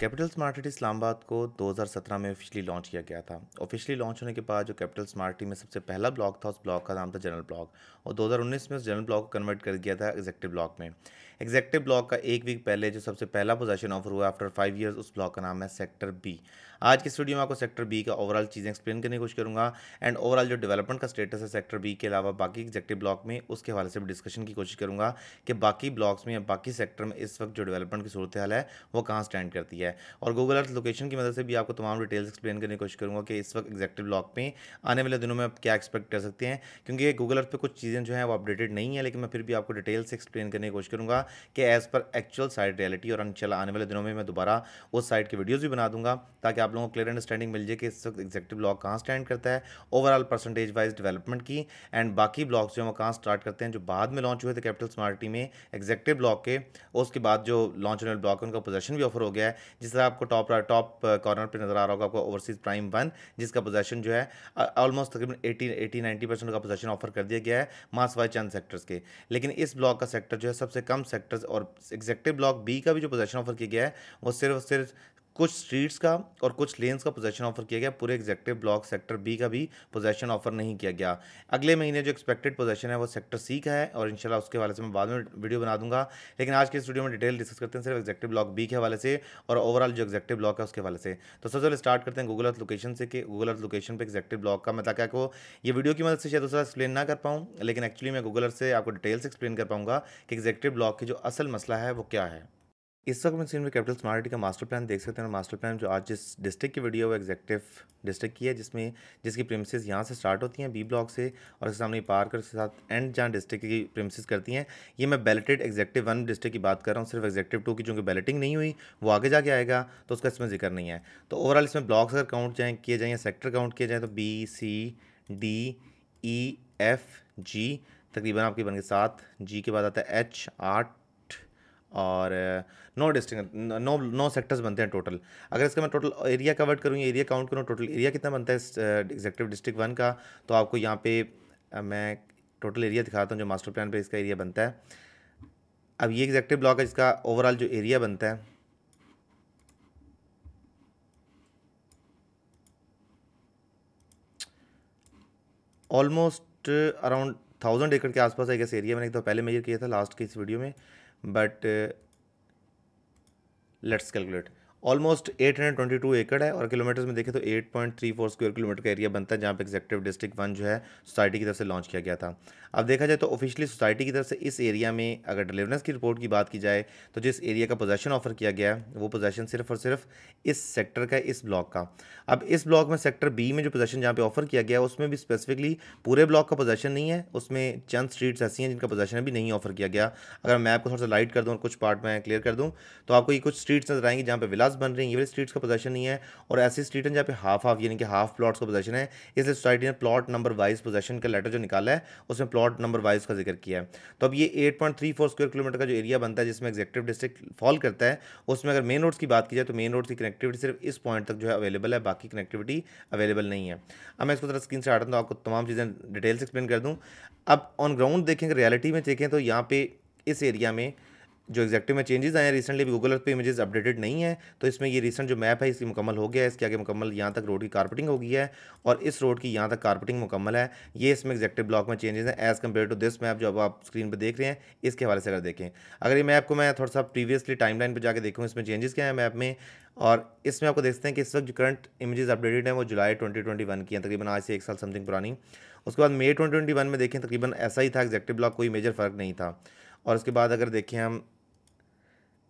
capital smart city Islamabad को 2017 में officially launch किया गया था ऑफिशियली लॉन्च होने के बाद जो कैपिटल स्मार्ट सिटी में सबसे पहला ब्लॉक था उस ब्लॉक का नाम था जनरल ब्लॉक और 2019 में उस जनरल ब्लॉक को कन्वर्ट कर दिया था एग्जेक्टिव ब्लॉक में एग्जेक्टिव ब्लॉक का एक वीक पहले जो सबसे पहला पोजेशन ऑफर हुआ आफ्टर फाइव ईयर्स उस ब्लॉक का नाम है सेक्टर बी आज के स्टूडियो में आपको सेक्टर बी का ओवरऑल चीज़ें एक्सप्लेन करने की कोशिश करूँगा एंड ओवरऑल जो डेवलपमेंट का स्टेटस है सेक्टर बी के अलावा बाकी एग्जेक्टिव ब्लॉक में उसके हवाले से भी डिस्कशन की कोशिश करूँगा कि बाकी ब्लॉक्स में या बाकी सेक्टर में इस वक्त जो डेवलपमेंट की सूरत हाल है वो कहाँ स्टैंड करती है है और गूगल अर्थ लोकेशन की मदद से भी आपको तमाम डिटेल्स एक्सप्लेन करने की कोशिश करूँगा कि इस वक्त एक्जैक्टिव ब्लॉग पे आने वाले दिनों में आप क्या एक्सपेक्ट कर सकते हैं क्योंकि गूगल अर्थ पर कुछ चीज़ें जो हैं वो अपडेटेड नहीं है लेकिन मैं फिर भी आपको डिटेल से एक्सप्लेन करने की कोशिश करूँगा कि as per actual site reality और इंशाल्लाह आने वाले दिनों में मैं दोबारा उस साइट की वीडियोज़ भी बना दूँगा ताकि आप लोगों को क्लियर अंडरस्टैंडिंग मिल जाए कि इस वक्त एक्जैक्टिव ब्लॉक कहाँ स्टैंड करता है ओवरऑल परसेंटेज वाइज डेवलपमेंट की एंड बाकी ब्लॉक्स जो है वो कहाँ स्टार्ट करते हैं जो बाद में लॉन्च हुए थे कैपिटल स्मार्टी में एग्जैक्टिव ब्लॉक के उसके बाद जो लॉन्च होने वाले ब्लॉक उनका पोजेशन भी ऑफर हो गया है जिस तरह आपको टॉप टॉप कॉर्नर पे नज़र आ रहा होगा आपको ओवरसीज़ प्राइम वन जिसका पोजेशन जो है ऑलमोस्ट uh, तकरीबन एटी एटी नाइन्टी परसेंट का पोजेशन ऑफर कर दिया गया है मास वाइज चंद सेक्टर्स के लेकिन इस ब्लॉक का सेक्टर जो है सबसे कम सेक्टर्स और एग्जेक्टिव ब्लॉक बी का भी जो पोजेशन ऑफर किया गया है वो सिर्फ सिर्फ कुछ स्ट्रीट्स का और कुछ लेन्स का पोजेशन ऑफर किया गया पूरे एग्जेक्टिव ब्लॉक सेक्टर बी का भी पोजेशन ऑफर नहीं किया गया अगले महीने जो एक्सपेक्टेड पोजेशन है वो सेक्टर सी का है और इंशाल्लाह उसके हवाले से मैं बाद में वीडियो बना दूंगा लेकिन आज के इस वीडियो में डिटेल डिस्कस करते हैं सिर्फ एग्जेक्टिव ब्लॉक बी के हवाले से और ओवरऑल जो एग्जेक्टिव ब्लॉक है उसके हवाले से तो सबसे पहले स्टार्ट करते हैं गूगल अर्थ लोकेशन से कि गूगल अर्थ लोकेशन पर एग्जेक्टिव ब्लॉक का मैं ताकि आपको ये वीडियो की मदद से शायद दूसरा एक्सप्लेन ना कर पाऊँ लेकिन एक्चुअली मैं गूगल अर्थ से आपको डिटेल्स एक्सप्लेन कर पाऊँगा कि एक्जेक्टिव ब्लॉक की जो असल मसला है वो क्या है इस वक्त मैं सीन में कैपिटल स्मार्ट का मास्टर प्लान देख सकते हैं और मास्टर प्लान जो आज जिस डिस्ट्रिक्ट की वीडियो वो एग्जेक्टिव डिस्ट्रिक्ट की है जिसमें जिसकी प्रिमिसेस यहाँ से स्टार्ट होती हैं बी ब्लॉक से और उसके सामने पार्क और उसके साथ एंड जहाँ डिस्ट्रिक्ट की प्रिमिसेस करती हैं ये मैं बैलेटेड एग्जेक्टिव वन डिस्ट्रिक्ट की बात कर रहा हूँ सिर्फ एग्जेक्टिव टू की चूँकि बैलेटिंग नहीं हुई वो आगे जाके आएगा तो उसका इसमें जिक्र नहीं है तो ओवरऑल इसमें ब्लॉक्स अगर काउंट जाएँ किए जाएँ या सेक्टर काउंट किए जाएँ तो B C D E F G तकरीबन आपकी बन गए सात जी के बाद आता है एच आठ और नौ डिस्ट्रिक्ट नो नौ सेक्टर्स बनते हैं टोटल अगर इसका मैं टोटल एरिया कवर करूँ या एरिया काउंट करूँ टोटल एरिया कितना बनता है एग्जेक्टिव डिस्ट्रिक्ट वन का तो आपको यहाँ पे uh, मैं टोटल एरिया दिखाता हूँ जो मास्टर प्लान पे इसका एरिया बनता है अब ये एग्जेक्टिव ब्लॉक है इसका ओवरऑल जो एरिया बनता है ऑलमोस्ट अराउंड थाउजेंड एकड़ के आसपास आई गेस एरिया मैंने एक तो पहले मेजर किया था लास्ट के इस वीडियो में but uh, let's calculate almost 822 एकड़ है और किलोमीटर्स में देखें तो 8.34 स्क्वायर किलोमीटर का एरिया बनता है जहाँ पर एक्जेक्टिव डिस्ट्रिक्ट वन जो है सोसाइटी की तरफ से लॉन्च किया गया था अब देखा जाए तो ऑफिशियली सोसाइटी की तरफ से इस एरिया में अगर डिलीवरेंस की रिपोर्ट की बात की जाए तो जिस एरिया का पोजेशन ऑफर किया गया है वो पोजेशन सिर्फ और सिर्फ इस सेक्टर का इस ब्लॉक का अब इस ब्लॉक में सेक्टर बी में जो पोजेशन जहाँ पर ऑफर किया गया उसमें भी स्पेसिफिकली पूरे ब्लॉक का पोजेशन नहीं है उसमें चंद स्ट्रीट्स ऐसी हैं जिनका पोजेशन अभी नहीं ऑफर किया गया अगर मैं आपको थोड़ा सा लाइट कर दूँ और कुछ पार्ट में क्लियर कर दूँ तो आपको ये कुछ स्ट्रीट्स नजर आएंगे जहाँ पर विलास प्लाज बन रही हैं ये वाली स्ट्रीट्स का पोजेशन नहीं है और ऐसी स्ट्रीट हैं जहाँ पे हाफ हाफ यानी कि हाफ प्लॉट्स का पोजेशन है इसलिए सोसाइटी ने प्लॉट नंबर वाइज पोजेशन का लेटर जो निकाला है उसमें प्लॉट नंबर वाइज का जिक्र किया है तो अब ये eight point three four square kilometre का जो एरिया बनता है जिसमें एग्जेक्टिव डिस्ट्रिक्ट फॉल करता है उसमें अगर मेन रोड्स की बात की जाए तो मेन रोड्स की कनेक्टिविटी सिर्फ इस पॉइंट तक जो है अवेलेबल है बाकी कनेक्टिविटी अवेलेबल नहीं है अब मैं इसको तरह स्क्रीन से हटाता हूँ आपको तमाम चीज़ें डिटेल्स एक्सप्लेन कर दूँ अब ऑन ग्राउंड देखें रियलिटी में देखें तो यहाँ पे इस एरिया में जो एक्जैक्टिव में चेंजेस आए हैं रिसेंटली भी गूगल अर्थ पे इमेजेस अपडेटेड नहीं है तो इसमें ये रिसेंट जो मैप है इसकी मुकम्मल हो गया है इसके आगे मुकम्मल यहाँ तक रोड की कारपेटिंग हो गई है और इस रोड की यहाँ तक कारपेटिंग मुकम्मल है ये इसमें एक्जैक्टिव ब्लॉक में चेंजेस हैं as compare to this map जो अब आप स्क्रीन पर देख रहे हैं इसके हवाले से अगर देखें अगर ये मैप को मैं थोड़ा सा प्रीवियसली टाइम लाइन पर जाकर देखूँ इसमें चेंजेस क्या है मैप में और इसमें आपको देखते हैं कि इस वक्त जो करंट इमेजेस अपडेटेड हैं वो जुलाई 2021 की हैं तकरीबन आज से एक साल समथिंग पुरानी उसके बाद मई 2021 में देखें तकरीबन ऐसा ही था एक्जैक्टिव ब्लॉक कोई मेजर फ़र्क नहीं था और उसके बाद अगर देखें हम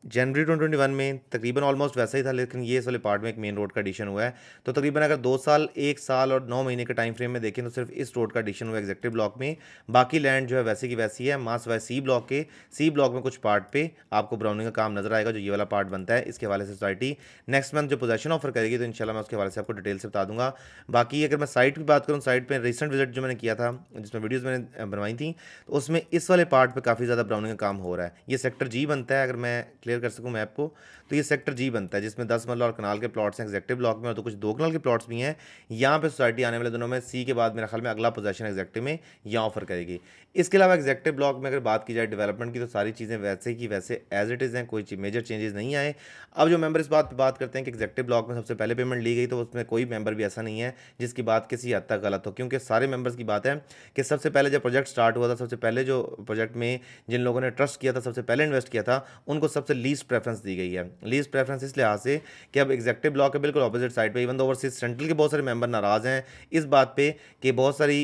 जनवरी 2021 ट्वेंटी वन में तकरीबन ऑलमोस्ट वैसा ही था लेकिन ये इस वाले पार्ट में एक मेन रोड का एडिशन हुआ है तो तकरीबन अगर दो साल एक साल और नौ महीने के टाइम फ्रेम में देखें तो सिर्फ इस रोड का एडिशन हुआ एग्जेक्टिव ब्लॉक में बाकी लैंड जो है वैसे की वैसी है माँ सिवाय सी ब्लॉक के सी ब्लॉक में कुछ पार्ट पे आपको ब्राउनिंग का काम नजर आएगा जो ये वाला पार्ट बनता है इसके हवाले से सोसाइटी नेक्स्ट मंथ जो पोजेशन ऑफर करेगी तो इनशाला मैं उसके हवाले से आपको डिटेल से बता दूंगा बाकी अगर मैं साइट की बात करूँ साइट पर रिसेंट विजिट जो मैंने किया था जिसमें वीडियोज़ मैंने बनवाई थी तो उसमें इस वाले पार्ट पर काफ़ी ज़्यादा ब्राउनिंग का काम हो रहा है ये सेक्टर जी बनता है अगर मैं क्लियर कर सकूँ मैप को तो ये सेक्टर जी बनता है जिसमें दस मरला और कनाल के प्लॉट्स हैं एग्जेक्टिव ब्लॉक में और तो कुछ दो कनाल के प्लॉट्स भी हैं यहाँ पर सोसाइटी आने वाले दिनों में सी के बाद मेरे ख्याल में अगला पोजेशन एग्जेक्टिव में यहाँ ऑफर करेगी इसके अलावा एग्जेक्टिव ब्लॉक में अगर बात की जाए डेवलपमेंट की तो सारी चीज़ें वैसे ही वैसे एज इट इज़ हैं कोई मेजर चेंजेस नहीं आए अब जो मेंबर इस बात पर बात करते हैं कि एग्जेक्टिव ब्लॉक में सबसे पहले पेमेंट ली गई तो उसमें कोई मेंबर भी ऐसा नहीं है जिसकी बात किसी हद तक गलत हो क्योंकि सारे मेंबर्स की बात है कि सबसे पहले जब प्रोजेक्ट स्टार्ट हुआ था सबसे पहले जो प्रोजेक्ट में जिन लोगों ने ट्रस्ट किया था सबसे पहले इन्वेस्ट किया था उनको सबसे लीस्ट प्रेफरेंस दी गई है लीस्ट प्रेफरेंस इस लिहाज से कि अब एग्जेक्टिव ब्लॉक के बिल्कुल अपोजिट साइड पे इवन दो ओवरसीज सेंट्रल के बहुत सारे मेंबर नाराज़ हैं इस बात पे कि बहुत सारी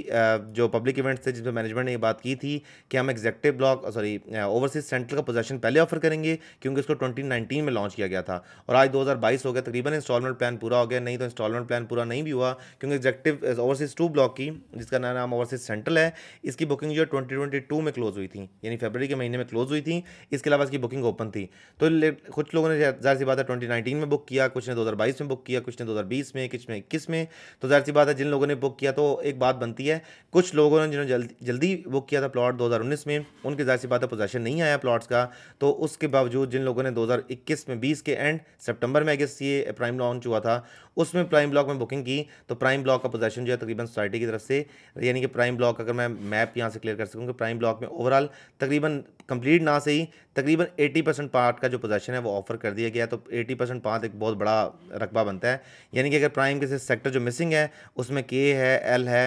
जो पब्लिक इवेंट्स थे जिसमें मैनेजमेंट ने ये बात की थी कि हम executive block sorry overseas central का पोजेशन पहले ऑफर करेंगे क्योंकि इसको ट्वेंटी में लॉन्च किया गया था और आज दो हो गया तकरीबन इंस्टॉलमेंट प्लान पूरा हो गया नहीं तो इंस्टॉलमेंट प्लान पूरा नहीं भी हुआ क्योंकि एग्जेक्टिव ओवरसीज टू ब्लॉक की जिसका नाम ओवरसीज सेंट्रल है इसकी बुकिंग जो है ट्वेंटी में क्लोज हुई थी यानी फेबररी के महीने में क्लोज हुई थी इसके अलावा इसकी बुकिंग ओपन थी तो कुछ लोगों ने ज़ाहिर सी बात है ट्वेंटी नाइनटीन में बुक किया कुछ ने 2022 में बुक किया कुछ ने 2020 में कुछ में इक्कीस में तो ज़ाहिर सी बात है जिन लोगों ने बुक किया तो एक बात बनती है कुछ लोगों ने जिन्होंने जल्दी जल्दी बुक किया था प्लॉट उन्नीस में उनके ज़ाहिर सी बात है पोजेशन नहीं आया प्लाट्स का तो उसके बावजूद जिन लोगों ने दो हज़ार इक्कीस में बीस के एंड सेप्टेम्बर में अगस्त ये प्राइम लॉन्च हुआ था उसमें प्राइम ब्लॉक में बुकिंग की तो प्राइम ब्लॉक का पोजेशन जो है तकरीबन सोसाइटी की तरफ से यानी कि प्राइम ब्लॉक अगर मैं मैप यहाँ से क्लियर कर सकूँ कि प्राइम ब्लॉक में ओवरऑल तकरीबन कंप्लीट ना सही तकरीबन एटी परसेंट पार्ट पार्ट का जो पोजेशन है वो ऑफर कर दिया गया तो एटी परसेंट पार्ट एक बहुत बड़ा रकबा बनता है यानी कि अगर प्राइम के सेक्टर जो मिसिंग है उसमें के है एल है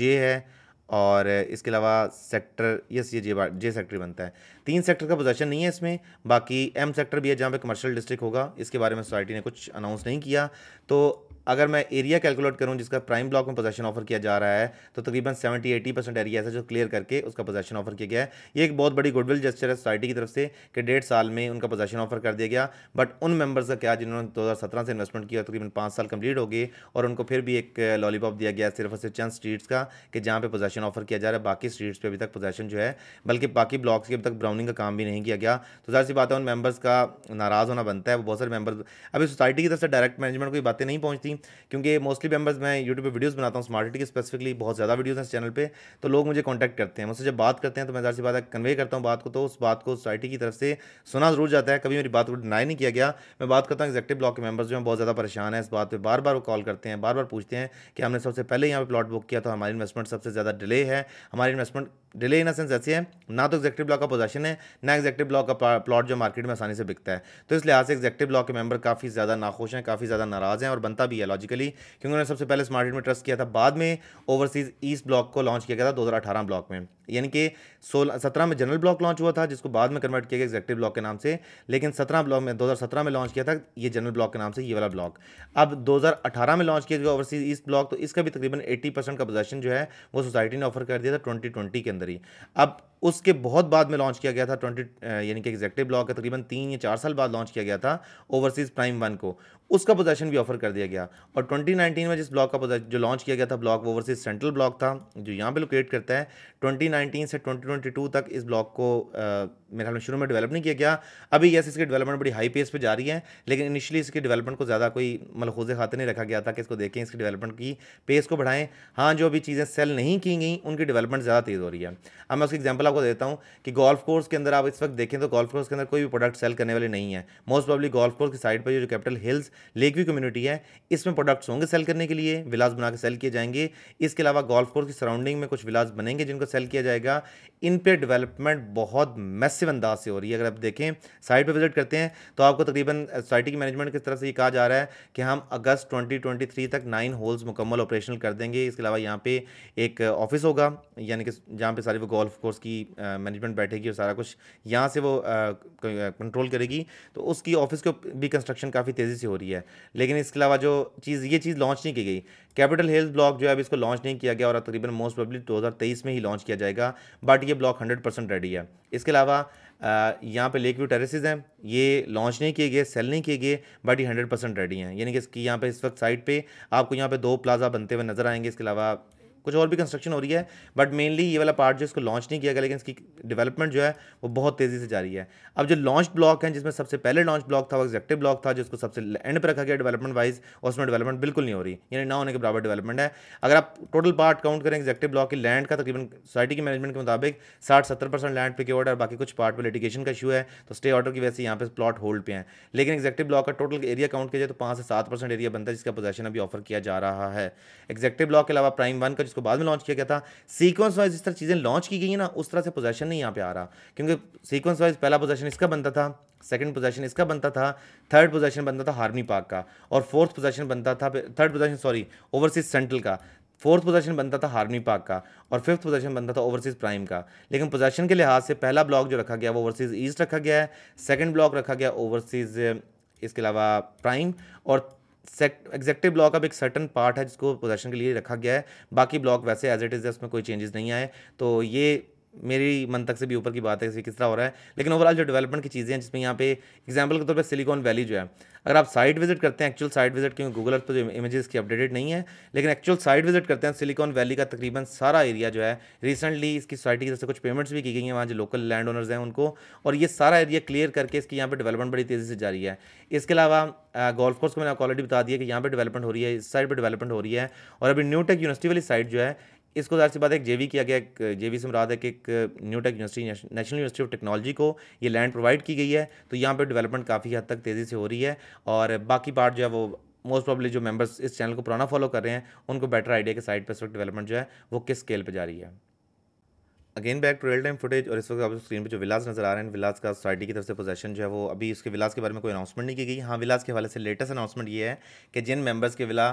जे है और इसके अलावा सेक्टर यस ये जे जे सेक्टर बनता है तीन सेक्टर का पोजेशन नहीं है इसमें बाकी एम सेक्टर भी है जहाँ पे कमर्शियल डिस्ट्रिक्ट होगा इसके बारे में सोसाइटी ने कुछ अनाउंस नहीं किया तो अगर मैं एरिया कैलकुलेट करूं जिसका प्राइम ब्लॉक में पोजेशन ऑफर किया जा रहा है तो तकरीबन 70 80 परसेंट एरिया ऐसा जो क्लियर करके उसका पोजेशन ऑफर किया गया है ये एक बहुत बड़ी गुडविल जस्टर है सोसाइटी की तरफ से कि डेढ़ साल में उनका पोजेशन ऑफर कर दिया गया बट उन मेंबर्स का क्या जिन्होंने दो से इन्वेस्टमेंट किया तकरीबन पाँच साल कंप्लीट हो गए और उनको फिर भी एक लॉलीपॉप दिया गया सिर्फ और सिर्फ चंद स्ट्रीट्स का कि जहाँ पर पोजेशन ऑफर किया जा रहा है बाकी स्ट्रीट्स पर अभी तक पोजेशन जो है बल्कि बाकी ब्लॉक्स की अभी तक ब्राउनिंग का काम भी नहीं किया गया तो ज़ाहिर सी बात है उन मेम्बर्स का नाराज़ होना बनता है वो बहुत सारे मेम्बर अभी सोसाइटी की तरफ से डायरेक्ट मैनेजमेंट को ये बातें नहीं पहुँचती थी क्योंकि मोस्टली मेम्बर्स मैं यूट्यूब पर वीडियोज़ बनाता हूँ स्मार्ट की स्पेसिफिकली बहुत ज़्यादा वीडियोज़ हैं इस चैनल पर तो लोग मुझे कॉन्टैक्ट करते हैं मुझसे जब बात करते हैं तो मैं ज़्यादा सी बात कन्वे करता हूँ बात को तो उस बात को सोसाइटी की तरफ से सुना जरूर जाता है कभी मेरी बात को डिनाई नहीं किया गया मैं बात करता हूँ एक्जेक्टिव ब्लॉक के मेम्बर्स जो हैं बहुत ज़्यादा परेशान है इस बात पर बार बार वो कॉल करते हैं बार बार पूछते हैं कि हमने सबसे पहले यहाँ पर प्लॉट बुक किया तो हमारी इन्वेस्टमेंट सबसे ज़्यादा डिले है हमारी इन्वेस्टमेंट डिले इन सेंस ऐसी है ना तो एक्जेक्टिव ब्लॉक का पोजेशन है ना एक्जेक्टिव ब्लॉक का प्लॉट जो मार्केट में आसानी से बिकता है तो इस लिहाज से एक्जेक्टिव ब्लॉक के मेंबर काफ़ी ज़्यादा नाखुश हैं काफ़ी ज़्यादा नाराज़ हैं और बनता भी है है लॉजिकली क्योंकि उन्होंने सबसे पहले स्मार्ट में ट्रस्ट किया था बाद में ओवरसीज ईस्ट ब्लॉक को लॉन्च किया गया था 2018 ब्लॉक में यानी कि सोलह सत्रह में जनरल ब्लॉक लॉन्च हुआ था जिसको बाद में कन्वर्ट किया गया एग्जेक्टिव ब्लॉक के नाम से लेकिन सत्रह ब्लॉक में दो में लॉन्च किया था ये जनरल ब्लॉक के नाम से ये वाला ब्लॉक अब दो में लॉन्च किया गया ओवरसीज ईस्ट ब्लॉक तो इसका भी तकरीबन एट्टी का पोजेशन जो है वो सोसाइटी ने ऑफर कर दिया था ट्वेंटी के अंदर ही अब उसके बहुत बाद में लॉन्च किया गया था ट्वेंटी यानी कि एग्जैक्टिव ब्लॉक का तकरीबन तीन या चार साल बाद लॉन्च किया गया था ओवरसीज़ प्राइम वन को उसका पोजेशन भी ऑफर कर दिया गया और 2019 में जिस ब्लॉक का जो लॉन्च किया गया था ब्लॉक ओवरसीज सेंट्रल ब्लॉक था जो यहाँ पे लोकेट करता है 2019 से 2022 तक इस ब्लॉक को मेरे ख्याल में शुरू में डेवलप नहीं किया गया अभी यस इसकी डेवलपमेंट बड़ी हाई पेस पे जा रही है लेकिन इनिशियली इसकी डेवलपमेंट को ज़्यादा कोई मलखोज खाते नहीं रखा गया था कि इसको देखें इसकी डेवलपमेंट की पेस को बढ़ाएं हाँ जो अभी चीज़ें सेल नहीं की गई उनकी डेवलपमेंट ज़्यादा तेज़ हो रही है अब मैं उसकी एग्जाम्पल आपको देता हूँ कि गोल्फ कोर्स के अंदर आप इस वक्त देखें तो गोल्फ कोर्स के अंदर कोई भी प्रोडक्ट सेल करने वाले नहीं है मोस्ट प्रॉब्ली गोल्फ कोर्स की साइड पर जो capital hills lake view community है इसमें प्रोडक्ट्स होंगे सेल करने के लिए विलास बनाकर सेल किए जाएंगे इसके अलावा गोल्फ कोर्स की सराउंडिंग में कुछ विलास बनेंगे जिनको सेल किया जाएगा इन पर डेवलपमेंट बहुत मैसिव अंदाज से हो रही है अगर आप देखें साइट पर विजिट करते हैं तो आपको तकरीबन सोसाइटी की मैनेजमेंट की तरफ से ये कहा जा रहा है कि हम अगस्त 2023 तक नाइन होल्स मुकम्मल ऑपरेशनल कर देंगे इसके अलावा यहाँ पे एक ऑफिस होगा यानी कि जहाँ पे सारी वो गोल्फ कोर्स की मैनेजमेंट बैठेगी और सारा कुछ यहाँ से वो कंट्रोल करेगी तो उसकी ऑफिस को भी कंस्ट्रक्शन काफ़ी तेज़ी से हो रही है लेकिन इसके अलावा जो चीज़ ये चीज़ लॉन्च नहीं की गई कैपिटल हिल्स ब्लॉक जो है अभी इसको लॉन्च नहीं किया गया और तकरीबन मोस्ट पब्लिक दो में ही लॉन्च किया जाएगा बट ये ब्लॉक हंड्रेड परसेंट रेडी है इसके अलावा यहाँ पे लेक व्यू टेरेसेस हैं ये लॉन्च नहीं किए गए सेल नहीं किए गए बट ये हंड्रेड परसेंट रेडी हैं यानी कि इसकी यहाँ पे इस वक्त साइट पे आपको यहाँ पे दो प्लाजा बनते हुए नज़र आएंगे इसके अलावा कुछ और भी कंस्ट्रक्शन हो रही है बट मेनली ये वाला पार्ट जो इसको लॉन्च नहीं किया गया लेकिन इसकी डेवलपमेंट जो है वो बहुत तेज़ी से जारी है अब जो लॉन्च ब्लॉक है जिसमें सबसे पहले लॉन्च ब्लॉक था वो एक्जेक्टिव ब्लॉक था जिसको सबसे एंड पर रखा गया डेवलपमेंट वाइज और उसमें डेवलपमेंट बिल्कुल नहीं हो रही यानी ना होने के बराबर डेवलपमेंट है अगर आप टोटल पार्ट काउंट करें एक्जेक्टिव ब्लॉक की लैंड का तकरीबन सोसाइटी के मैनेजमेंट के मुताबिक साठ सत्तर परसेंट लैंड पे और बाकी कुछ पार्ट पर लिटिगेशन का इशू है तो स्टे ऑर्डर की वजह से यहाँ पर प्लॉट होल्ड पे हैं लेकिन एक्जेक्टिव ब्लॉक का टोटल एरिया काउंट किया जाए तो पाँच से सात एरिया बनता है जिसका पोजेशन अभी ऑफर किया जा रहा है एक्जेक्टिव ब्लॉक के अलावा प्राइम वन का इसको बाद में लॉन्च किया गया था सीक्वेंस वाइज जिस तरह चीज़ें लॉन्च की गई ना उस तरह से पोजेशन नहीं यहाँ पे आ रहा क्योंकि सीक्वेंस वाइज पहला पोजेशन इसका बनता था सेकंड पोजेशन इसका बनता था थर्ड पोजेशन बनता था हार्मी पार्क का और फोर्थ पोजेशन बनता था third possession sorry overseas central का फोर्थ पोजेशन बनता था हार्मी पार्क का और फिफ्थ पोजेशन बनता था ओवरसीज़ प्राइम का लेकिन पोजेशन के लिहाज से पहला ब्लॉक जो रखा गया वो ओवरसीज़ ईस्ट रखा गया है सेकेंड ब्लॉक रखा गया ओवरसीज़ इसके अलावा प्राइम और एग्जेक्टिव ब्लॉक अब एक सर्टन पार्ट है जिसको पोजेशन के लिए रखा गया है बाकी ब्लॉक वैसे एज इट इज़ है उसमें कोई चेंजेस नहीं आए तो ये मेरी मन तक से भी ऊपर की बात है किस तरह हो रहा है लेकिन ओवरऑल जो डेवलपमेंट की चीज़ें हैं जिसमें यहाँ पे एग्जाम्पल के तौर पर सिलिकॉन वैली जो है अगर आप साइट विजिट करते हैं एक्चुअल साइट विजिट क्योंकि गूगल अर्थ पर जो इमेजेस की अपडेटेड नहीं है लेकिन एक्चुअल साइट विजिट करते हैं सिलिकॉन वैली का तकरीबन सारा एरिया जो है रिसेंटली इसकी सोसाइटी की तरफ से कुछ पेमेंट्स भी की गई हैं वहाँ जो लोकल लैंड ओनर्स हैं उनको और ये सारा एरिया क्लियर करके इसकी यहाँ पर डेवलपमेंट बड़ी तेज़ी से जारी है इसके अलावा गोल्फ कोर्स को मैंने आपको ऑलरेडी बता दिया कि यहाँ पर डेवलपमेंट हो रही है इस साइड पर डेवलपमेंट हो रही है और अभी न्यू टेक यूनिवर्सिटी वाली साइड जो है इसको जाहिर सी बात है एक जेवी किया गया एक जेवी से मुराद है कि एक Nutech university national university of technology को ये लैंड प्रोवाइड की गई है तो यहाँ पे डेवलपमेंट काफ़ी हद तक तेज़ी से हो रही है और बाकी पार्ट जो है वो मोस्ट प्रॉब्ली जो मेंबर्स इस चैनल को पुराना फॉलो कर रहे हैं उनको बेटर आइडिया के साइड पर इस वक्त डेवलपमेंट जो है वो किस स्केल पर जा रही है again back to real time footage और इस वक्त आपको स्क्रीन पे जो विलास नजर आ रहे हैं विलास का सोसाइटी की तरफ से पोजेशन जो है वो अभी उसके विलास के बारे में कोई अनाउंसमेंट नहीं की गई हाँ विलास के हवाले से लेटेस्ट अनाउंसमेंट ये है कि जिन मेंबर्स के विला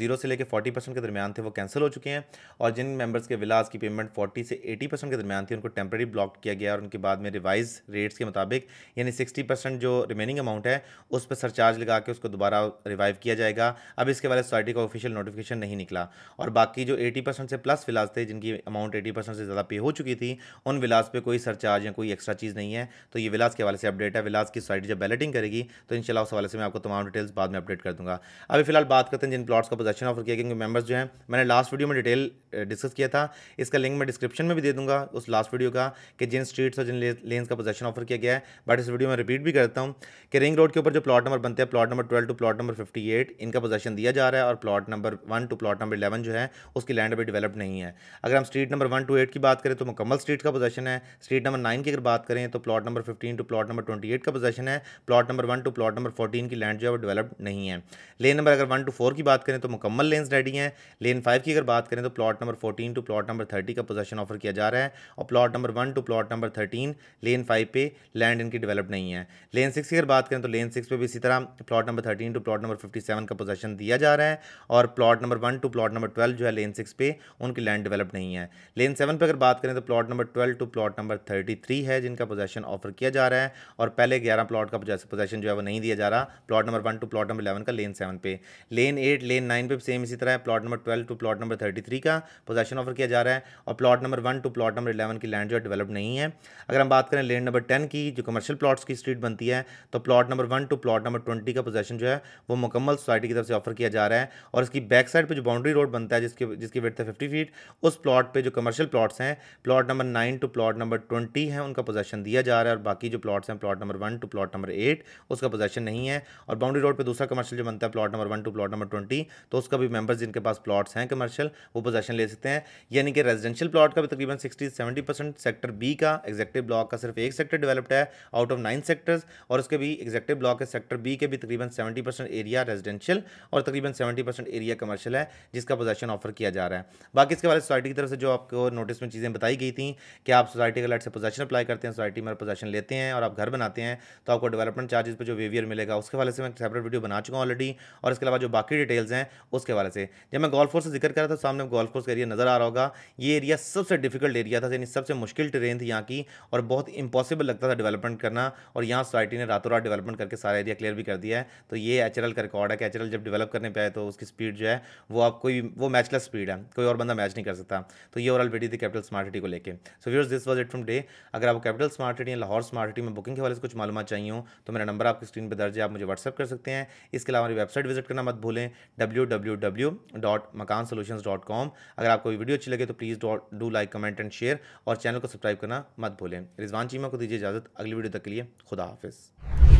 जीरो से लेकर फोर्टी परसेंट के दरमियान थे वो कैंसिल हो चुके हैं और जिन मेंबर्स के विलास की पेमेंट फोर्टी से एटी परसेंट के दरमियान थी उनको टेम्प्रेरी ब्लॉक किया गया और उनके बाद में रिवाइज रेट्स के मुताबिक यानी सिक्सटी परसेंट जो रिमेनिंग अमाउंट है उस पर सरचार्ज लगा के उसको दोबारा रिवाइव किया जाएगा अब इसके वाले सोसाइटी का ऑफिशियल नोटिफिकेशन नहीं निकला और बाकी जो एटी परसेंट से प्लस विलास थे जिनकी अमाउंट एटी परसेंट से ज़्यादा पे हो हो चुकी थी उन विलास पे कोई सरचार्ज या कोई एक्स्ट्रा चीज़ नहीं है तो ये विलास के हवाले से अपडेट है विलास की सोसाइटी जब बैलेटिंग करेगी तो इन उस हवाले से मैं आपको तमाम डिटेल्स बाद में अपडेट कर दूंगा अभी फिलहाल बात करते हैं जिन प्लॉट्स का पोजेशन ऑफर किया क्योंकि मेबर्स जो है मैंने लास्ट वीडियो में डिटेल डिस्कस किया था इसका लिंक मैं डिस्क्रिप्शन में भी दे दूंगा उस लास्ट वीडियो का कि जिन स्ट्रीट्स और जिन लेन्स का पोजेशन ऑफर किया गया है बट इस वीडियो में रिपीट भी करता हूँ कि रिंग रोड के ऊपर जो प्लॉट नंबर बनते हैं plot number twelve to plot number fifty eight इनका पोजेशन दिया जा रहा है और plot number one to plot number eleven जो है उसकी लैंड अभी डेवलप नहीं है अगर हम street number one to eight की बात करें तो तो मुकम्मल स्ट्रीट का पोजेशन है स्ट्रीट नंबर नाइन की अगर बात करें तो plot number fifteen to plot number twenty eight का पोजेशन है plot number one to plot number fourteen की लैंड जो है वो डेवलप नहीं है लेन नंबर अगर वन टू फोर की बात करें तो मुकम्मल लेंस रेडी हैं लेन फाइव की अगर बात करें तो plot number fourteen to plot number thirty का पोजेशन ऑफर किया जा रहा है और plot number one to plot number thirteen lane five पे लैंड इनकी डेवलप नहीं है लेन सिक्स की अगर बात करें तो लेन सिक्स पे भी इसी तरह plot number thirteen to plot number fifty seven का पोजेशन दिया जा रहा है और plot number one to plot number twelve जो है लेन सिक्स पे उनकी लैंड डेवलप नहीं है लेन सेवन पर अगर बात करें करें तो plot number twelve to plot number thirty three है जिनका पोजेशन ऑफर किया जा रहा है और पहले ग्यारह प्लॉट का पोजेशन जो है वो नहीं दिया जा रहा plot number one to plot number eleven का लेन सेवन पे लेन एट लेन नाइन पे सेम इसी तरह है plot number twelve to plot number thirty three का पोजेशन ऑफर किया जा रहा है और plot number one to plot number eleven की लैंड जो है डेवलप नहीं है अगर हम बात करें लेन नंबर टेन की जो कमर्शियल प्लॉट्स की स्ट्रीट बनती है तो plot number one to plot number twenty का पोजेशन जो है वो मुकम्मल सोसाइटी की तरफ से ऑफर किया जा रहा है और इसकी बैक साइड पर जो बाउंड्री रोड बनता है जिसकी जिसकी वेट है फिफ्टी फीट उस प्लॉट पर जो कमर्शियल प्लॉट्स हैं plot number nine to plot number twenty है उनका पोजेशन दिया जा रहा है और बाकी जो प्लॉट्स हैं plot number one to plot number eight उसका पोजेशन नहीं है और बाउंड्री रोड पर दूसरा कमर्शियल जो बनता है plot number one to plot number twenty तो उसका भी मेंबर्स जिनके पास प्लॉट्स हैं कमर्शियल वो पोजेशन ले सकते हैं यानी कि रेजिडेंशियल प्लॉट का भी तकरीबन sixty seventy percent sector B का एग्जेक्टिव ब्लॉक का सिर्फ एक सेक्टर डेवलप्ड है आउट ऑफ नाइन सेक्टर्स और उसके भी एग्जेक्टिव ब्लॉक के सेक्टर बी के भी तकरीबन सेवेंटी परसेंट एरिया रेजिडेंशियल और तकरीबन सेवेंटी परसेंट एरिया कमर्शियल है जिसका पोजेशन ऑफर किया जा रहा है बाकी इसके बारे सोसाइटी की तरफ से जो आपको नोटिस में चीज़ें बताई बताई गई थी कि आप सोसाइटी के लेट से पोजेशन अप्लाई करते हैं सोसाइटी में पोजेशन लेते हैं और आप घर बनाते हैं तो आपको डेवलपमेंट चार्जेस पर जो वेवियर मिलेगा उसके वाले से मैं सेपरेट वीडियो बना चुका हूँ ऑलरेडी और इसके अलावा जो बाकी डिटेल्स हैं उसके वाले से जब मैं गोल्फ कोर्स से जिक्र करा था सामने गोल्फ कोर्स का एरिया नज़र आ रहा होगा ये एरिया सबसे डिफिकल्ट एरिया था यानी सबसे मुश्किल ट्रेन थी यहाँ की और बहुत इंपॉसिबल लगता था डेवलपमेंट करना और यहाँ सोसाइटी ने रातों रात डेवलपमेंट करके सारा एरिया क्लियर भी कर दिया है तो ये एच का रिकॉर्ड है कि एच जब डेवलप करने पे आए तो उसकी स्पीड जो है वो आप कोई वो मैचलेस स्पीड है कोई और बंदा मैच नहीं कर सकता तो ये ओवरऑल वीडियो थी कैपिटल स्मार्ट को लेकर so viewers this was it from day अगर आपको कैपिटल स्मार्ट सिटी या लाहौर स्मार्ट सिटी में बुकिंग के हवाले से कुछ मालूम चाहिए हो तो मेरा नंबर आपकी स्क्रीन पर दर्ज है आप मुझे व्हाट्सअप कर सकते हैं इसके अलावा हमारी वेबसाइट विजिट करना मत भूलें W W W dot Makaan solution dot com अगर आपको वीडियो अच्छी लगे तो please do like comment and share और चैनल को सब्सक्राइब करना मत भूलें रिजवान चीमा को दीजिए इजाज़त अगली वीडियो तक के लिए खुदा हाफिज़